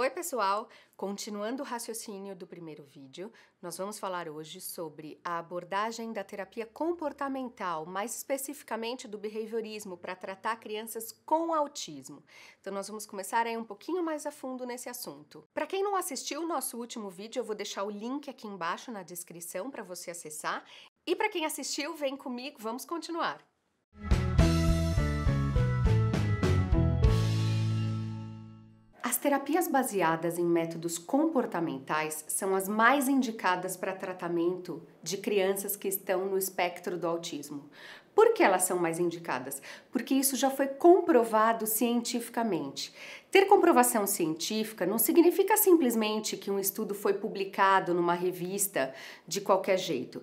Oi, pessoal! Continuando o raciocínio do primeiro vídeo, nós vamos falar hoje sobre a abordagem da terapia comportamental, mais especificamente do behaviorismo, para tratar crianças com autismo. Então, nós vamos começar aí um pouquinho mais a fundo nesse assunto. Para quem não assistiu o nosso último vídeo, eu vou deixar o link aqui embaixo na descrição para você acessar. E para quem assistiu, vem comigo, vamos continuar! Música As terapias baseadas em métodos comportamentais são as mais indicadas para tratamento de crianças que estão no espectro do autismo. Por que elas são mais indicadas? Porque isso já foi comprovado cientificamente. Ter comprovação científica não significa simplesmente que um estudo foi publicado numa revista de qualquer jeito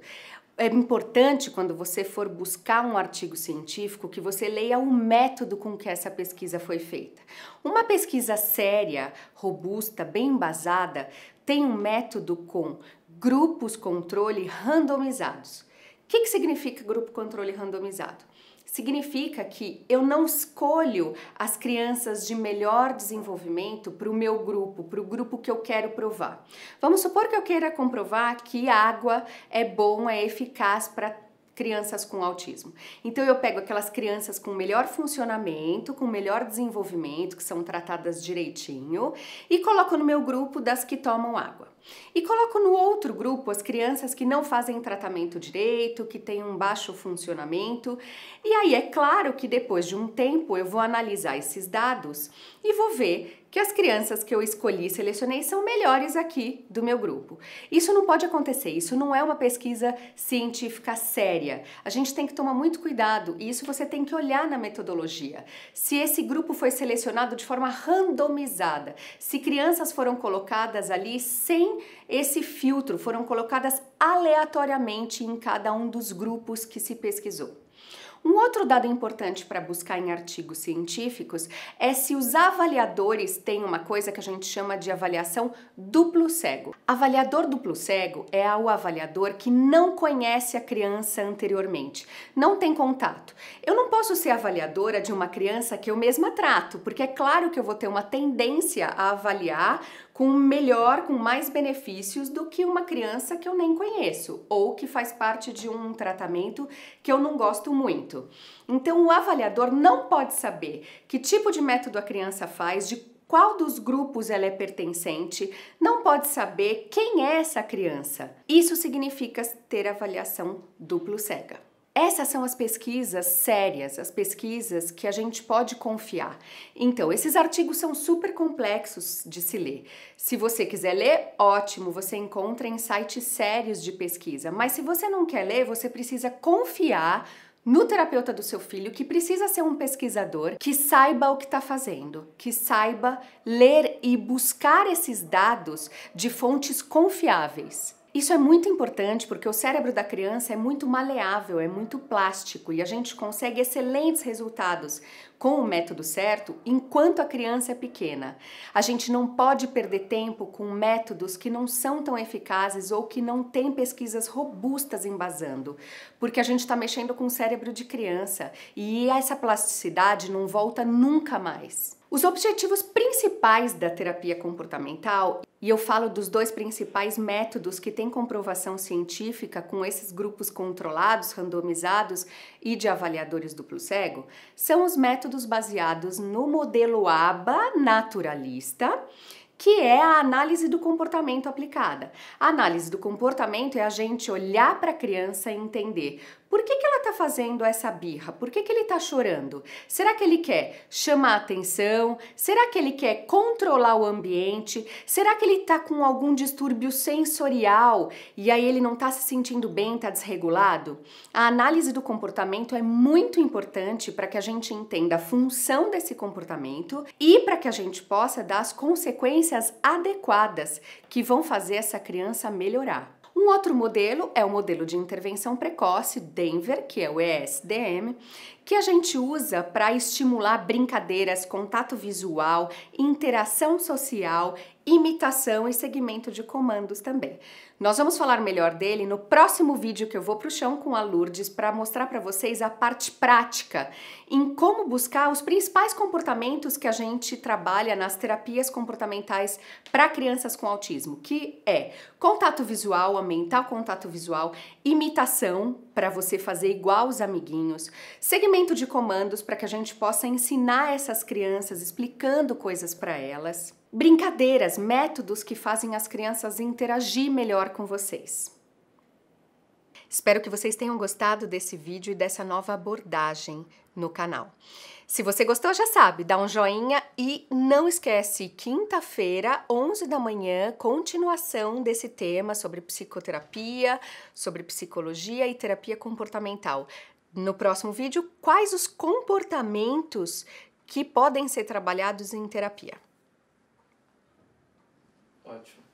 é importante quando você for buscar um artigo científico que você leia o método com que essa pesquisa foi feita. Uma pesquisa séria, robusta, bem embasada, tem um método com grupos controle randomizados. O que, que significa grupo controle randomizado? Significa que eu não escolho as crianças de melhor desenvolvimento para o meu grupo, para o grupo que eu quero provar. Vamos supor que eu queira comprovar que água é bom, é eficaz para crianças com autismo. Então eu pego aquelas crianças com melhor funcionamento, com melhor desenvolvimento, que são tratadas direitinho, e coloco no meu grupo das que tomam água. E coloco no outro grupo as crianças que não fazem tratamento direito, que têm um baixo funcionamento. E aí é claro que depois de um tempo eu vou analisar esses dados e vou ver que as crianças que eu escolhi e selecionei são melhores aqui do meu grupo. Isso não pode acontecer, isso não é uma pesquisa científica séria. A gente tem que tomar muito cuidado e isso você tem que olhar na metodologia. Se esse grupo foi selecionado de forma randomizada, se crianças foram colocadas ali sem esse filtro, foram colocadas aleatoriamente em cada um dos grupos que se pesquisou. Um outro dado importante para buscar em artigos científicos é se os avaliadores têm uma coisa que a gente chama de avaliação duplo cego. Avaliador duplo cego é o avaliador que não conhece a criança anteriormente, não tem contato. Eu não posso ser avaliadora de uma criança que eu mesma trato, porque é claro que eu vou ter uma tendência a avaliar com melhor, com mais benefícios do que uma criança que eu nem conheço ou que faz parte de um tratamento que eu não gosto muito. Então, o avaliador não pode saber que tipo de método a criança faz, de qual dos grupos ela é pertencente, não pode saber quem é essa criança. Isso significa ter avaliação duplo cega. Essas são as pesquisas sérias, as pesquisas que a gente pode confiar. Então, esses artigos são super complexos de se ler. Se você quiser ler, ótimo, você encontra em sites sérios de pesquisa. Mas se você não quer ler, você precisa confiar no terapeuta do seu filho, que precisa ser um pesquisador que saiba o que está fazendo, que saiba ler e buscar esses dados de fontes confiáveis. Isso é muito importante porque o cérebro da criança é muito maleável, é muito plástico e a gente consegue excelentes resultados com o método certo enquanto a criança é pequena. A gente não pode perder tempo com métodos que não são tão eficazes ou que não têm pesquisas robustas embasando, porque a gente está mexendo com o cérebro de criança e essa plasticidade não volta nunca mais. Os objetivos principais da terapia comportamental, e eu falo dos dois principais métodos que têm comprovação científica com esses grupos controlados, randomizados e de avaliadores duplo cego, são os métodos baseados no modelo ABA naturalista, que é a análise do comportamento aplicada. A análise do comportamento é a gente olhar para a criança e entender por que, que ela está fazendo essa birra? Por que, que ele está chorando? Será que ele quer chamar atenção? Será que ele quer controlar o ambiente? Será que ele está com algum distúrbio sensorial e aí ele não está se sentindo bem, está desregulado? A análise do comportamento é muito importante para que a gente entenda a função desse comportamento e para que a gente possa dar as consequências adequadas que vão fazer essa criança melhorar. Um outro modelo é o modelo de intervenção precoce, Denver, que é o ESDM, que a gente usa para estimular brincadeiras, contato visual, interação social, imitação e segmento de comandos também. Nós vamos falar melhor dele no próximo vídeo que eu vou para o chão com a Lourdes para mostrar para vocês a parte prática em como buscar os principais comportamentos que a gente trabalha nas terapias comportamentais para crianças com autismo, que é contato visual, aumentar o contato visual, imitação, para você fazer igual os amiguinhos, segmento de comandos para que a gente possa ensinar essas crianças explicando coisas para elas, brincadeiras, métodos que fazem as crianças interagir melhor com vocês. Espero que vocês tenham gostado desse vídeo e dessa nova abordagem no canal. Se você gostou, já sabe, dá um joinha e não esquece, quinta-feira, 11 da manhã, continuação desse tema sobre psicoterapia, sobre psicologia e terapia comportamental. No próximo vídeo, quais os comportamentos que podem ser trabalhados em terapia? Ótimo.